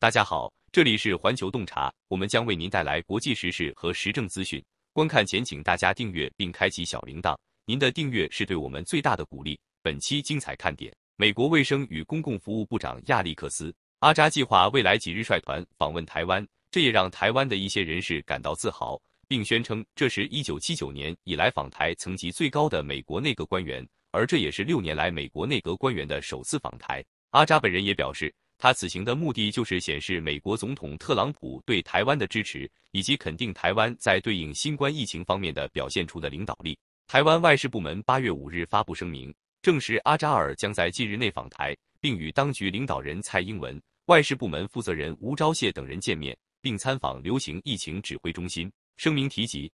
大家好，这里是环球洞察，我们将为您带来国际时事和时政资讯。观看前，请大家订阅并开启小铃铛，您的订阅是对我们最大的鼓励。本期精彩看点：美国卫生与公共服务部长亚历克斯·阿扎计划未来几日率团访问台湾，这也让台湾的一些人士感到自豪，并宣称这是一九七九年以来访台层级最高的美国内阁官员，而这也是六年来美国内阁官员的首次访台。阿扎本人也表示。他此行的目的就是显示美国总统特朗普对台湾的支持，以及肯定台湾在对应新冠疫情方面的表现出的领导力。台湾外事部门八月五日发布声明，证实阿扎尔将在近日内访台，并与当局领导人蔡英文、外事部门负责人吴钊燮等人见面，并参访流行疫情指挥中心。声明提及。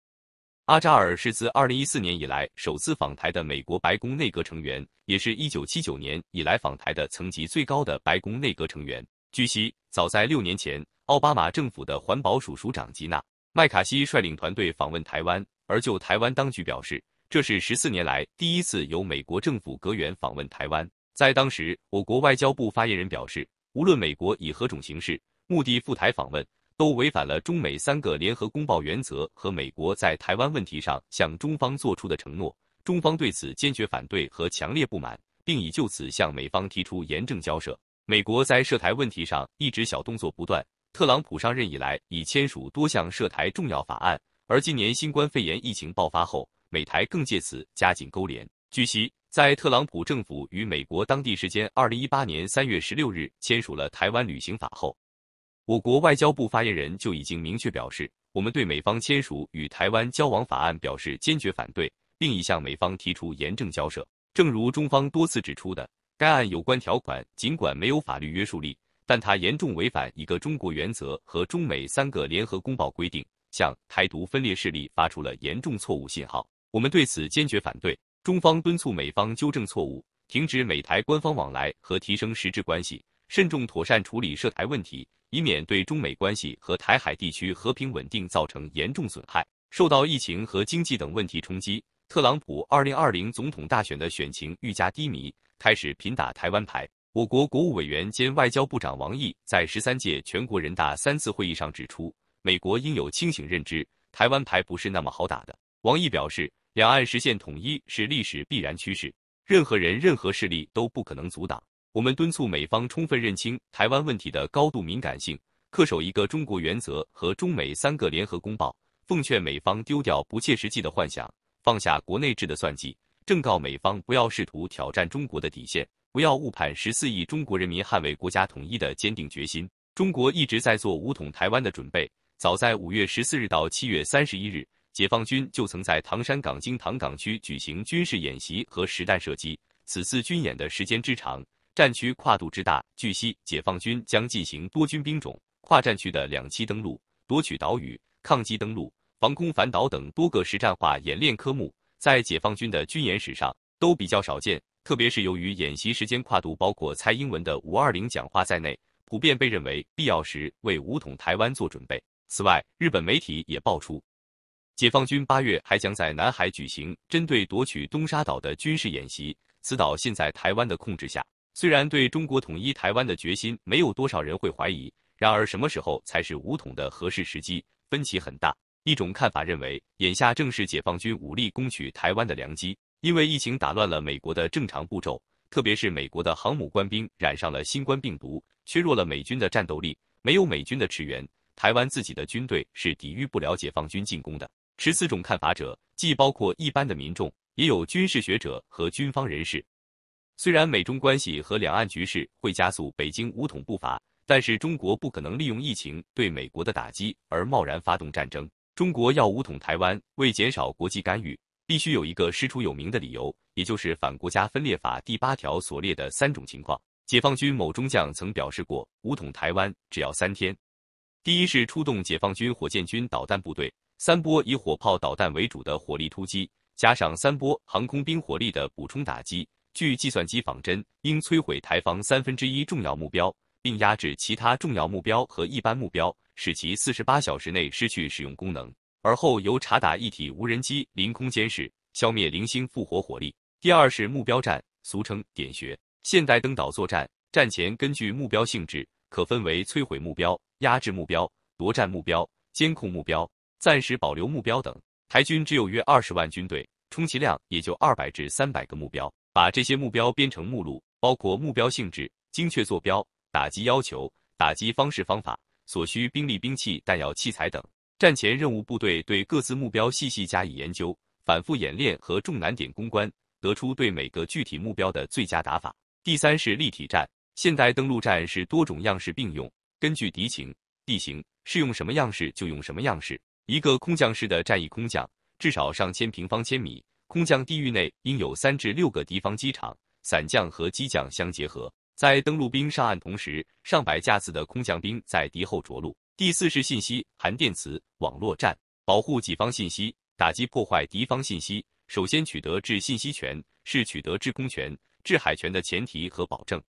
阿扎尔是自2014年以来首次访台的美国白宫内阁成员，也是一九七九年以来访台的层级最高的白宫内阁成员。据悉，早在六年前，奥巴马政府的环保署署长吉娜·麦卡锡率领团队访问台湾。而就台湾当局表示，这是十四年来第一次由美国政府阁员访问台湾。在当时，我国外交部发言人表示，无论美国以何种形式、目的赴台访问。都违反了中美三个联合公报原则和美国在台湾问题上向中方作出的承诺，中方对此坚决反对和强烈不满，并已就此向美方提出严正交涉。美国在涉台问题上一直小动作不断，特朗普上任以来已签署多项涉台重要法案，而今年新冠肺炎疫情爆发后，美台更借此加紧勾连。据悉，在特朗普政府与美国当地时间2018年3月16日签署了《台湾旅行法》后。我国外交部发言人就已经明确表示，我们对美方签署《与台湾交往法案》表示坚决反对，并已向美方提出严正交涉。正如中方多次指出的，该案有关条款尽管没有法律约束力，但它严重违反一个中国原则和中美三个联合公报规定，向台独分裂势力发出了严重错误信号。我们对此坚决反对。中方敦促美方纠正错误，停止美台官方往来和提升实质关系。慎重妥善处理涉台问题，以免对中美关系和台海地区和平稳定造成严重损害。受到疫情和经济等问题冲击，特朗普二零二零总统大选的选情愈加低迷，开始频打台湾牌。我国国务委员兼外交部长王毅在十三届全国人大三次会议上指出，美国应有清醒认知，台湾牌不是那么好打的。王毅表示，两岸实现统一是历史必然趋势，任何人、任何势力都不可能阻挡。我们敦促美方充分认清台湾问题的高度敏感性，恪守一个中国原则和中美三个联合公报，奉劝美方丢掉不切实际的幻想，放下国内制的算计，正告美方不要试图挑战中国的底线，不要误判十四亿中国人民捍卫国家统一的坚定决心。中国一直在做武统台湾的准备，早在五月十四日到七月三十一日，解放军就曾在唐山港经唐港区举行军事演习和实弹射击。此次军演的时间之长。战区跨度之大，据悉，解放军将进行多军兵种、跨战区的两栖登陆、夺取岛屿、抗击登陆、防空反导等多个实战化演练科目，在解放军的军演史上都比较少见。特别是由于演习时间跨度包括蔡英文的五二零讲话在内，普遍被认为必要时为武统台湾做准备。此外，日本媒体也爆出，解放军八月还将在南海举行针对夺取东沙岛的军事演习，此岛现在台湾的控制下。虽然对中国统一台湾的决心没有多少人会怀疑，然而什么时候才是武统的合适时机，分歧很大。一种看法认为，眼下正是解放军武力攻取台湾的良机，因为疫情打乱了美国的正常步骤，特别是美国的航母官兵染上了新冠病毒，削弱了美军的战斗力。没有美军的驰援，台湾自己的军队是抵御不了解放军进攻的。持此种看法者，既包括一般的民众，也有军事学者和军方人士。虽然美中关系和两岸局势会加速北京武统步伐，但是中国不可能利用疫情对美国的打击而贸然发动战争。中国要武统台湾，为减少国际干预，必须有一个师出有名的理由，也就是《反国家分裂法》第八条所列的三种情况。解放军某中将曾表示过，武统台湾只要三天。第一是出动解放军火箭军导弹部队，三波以火炮、导弹为主的火力突击，加上三波航空兵火力的补充打击。据计算机仿真，应摧毁台方三分之一重要目标，并压制其他重要目标和一般目标，使其四十八小时内失去使用功能，而后由察打一体无人机凌空监视，消灭零星复活火力。第二是目标战，俗称点穴。现代登岛作战战前根据目标性质，可分为摧毁目标、压制目标、夺占目标、监控目标、暂时保留目标等。台军只有约二十万军队，充其量也就二百至三百个目标。把这些目标编成目录，包括目标性质、精确坐标、打击要求、打击方式方法、所需兵力、兵器、弹药、器材等。战前任务部队对各自目标细细加以研究，反复演练和重难点攻关，得出对每个具体目标的最佳打法。第三是立体战，现代登陆战是多种样式并用，根据敌情、地形，适用什么样式就用什么样式。一个空降式的战役空降，至少上千平方千米。空降地域内应有三至六个敌方机场，伞降和机降相结合，在登陆兵上岸同时，上百架次的空降兵在敌后着陆。第四是信息含电磁网络战，保护己方信息，打击破坏敌方信息。首先取得制信息权，是取得制空权、制海权的前提和保证。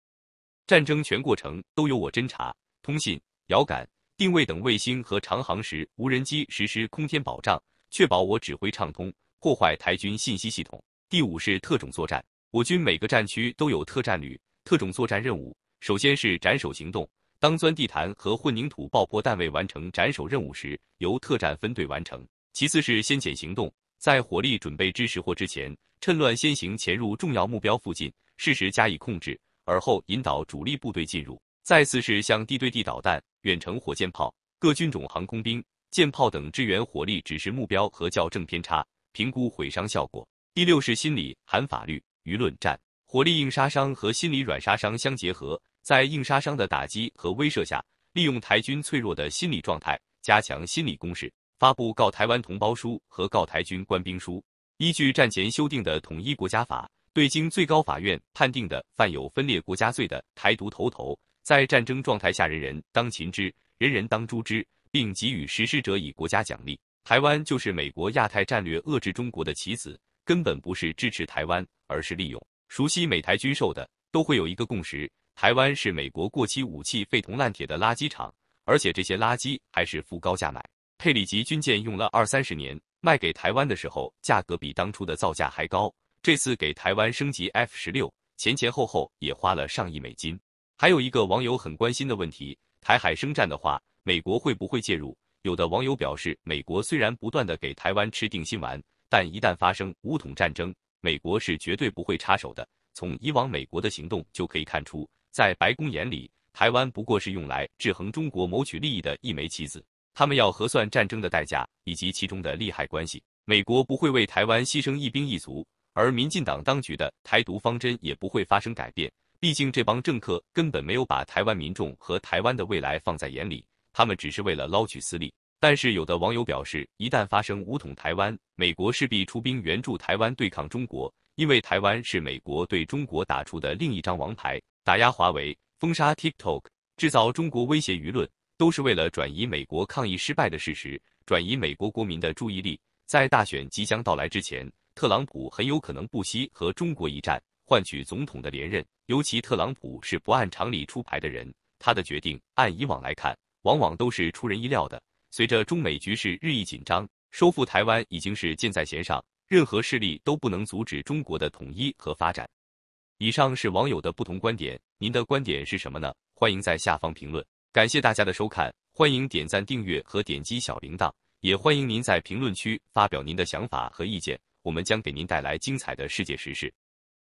战争全过程都由我侦察、通信、遥感、定位等卫星和长航时无人机实施空天保障，确保我指挥畅通。破坏台军信息系统。第五是特种作战，我军每个战区都有特战旅，特种作战任务首先是斩首行动，当钻地弹和混凝土爆破弹位完成斩首任务时，由特战分队完成。其次是先遣行动，在火力准备之时或之前，趁乱先行潜入重要目标附近，适时加以控制，而后引导主力部队进入。再次是向地对地导弹、远程火箭炮、各军种航空兵、舰炮等支援火力指示目标和校正偏差。评估毁伤效果。第六是心理、含法律、舆论战，火力硬杀伤和心理软杀伤相结合，在硬杀伤的打击和威慑下，利用台军脆弱的心理状态，加强心理攻势。发布《告台湾同胞书》和《告台军官兵书》，依据战前修订的《统一国家法》，对经最高法院判定的犯有分裂国家罪的台独头头，在战争状态下人人当擒之，人人当诛之，并给予实施者以国家奖励。台湾就是美国亚太战略遏制中国的棋子，根本不是支持台湾，而是利用。熟悉美台军售的都会有一个共识：台湾是美国过期武器废铜烂铁的垃圾场，而且这些垃圾还是付高价买。佩里级军舰用了二三十年，卖给台湾的时候价格比当初的造价还高。这次给台湾升级 F 十六，前前后后也花了上亿美金。还有一个网友很关心的问题：台海生战的话，美国会不会介入？有的网友表示，美国虽然不断的给台湾吃定心丸，但一旦发生武统战争，美国是绝对不会插手的。从以往美国的行动就可以看出，在白宫眼里，台湾不过是用来制衡中国、谋取利益的一枚棋子。他们要核算战争的代价以及其中的利害关系，美国不会为台湾牺牲一兵一卒，而民进党当局的台独方针也不会发生改变。毕竟这帮政客根本没有把台湾民众和台湾的未来放在眼里。他们只是为了捞取私利。但是，有的网友表示，一旦发生武统台湾，美国势必出兵援助台湾对抗中国，因为台湾是美国对中国打出的另一张王牌。打压华为、封杀 TikTok、制造中国威胁舆论，都是为了转移美国抗议失败的事实，转移美国国民的注意力。在大选即将到来之前，特朗普很有可能不惜和中国一战，换取总统的连任。尤其特朗普是不按常理出牌的人，他的决定按以往来看。往往都是出人意料的。随着中美局势日益紧张，收复台湾已经是箭在弦上，任何势力都不能阻止中国的统一和发展。以上是网友的不同观点，您的观点是什么呢？欢迎在下方评论。感谢大家的收看，欢迎点赞、订阅和点击小铃铛，也欢迎您在评论区发表您的想法和意见。我们将给您带来精彩的世界时事。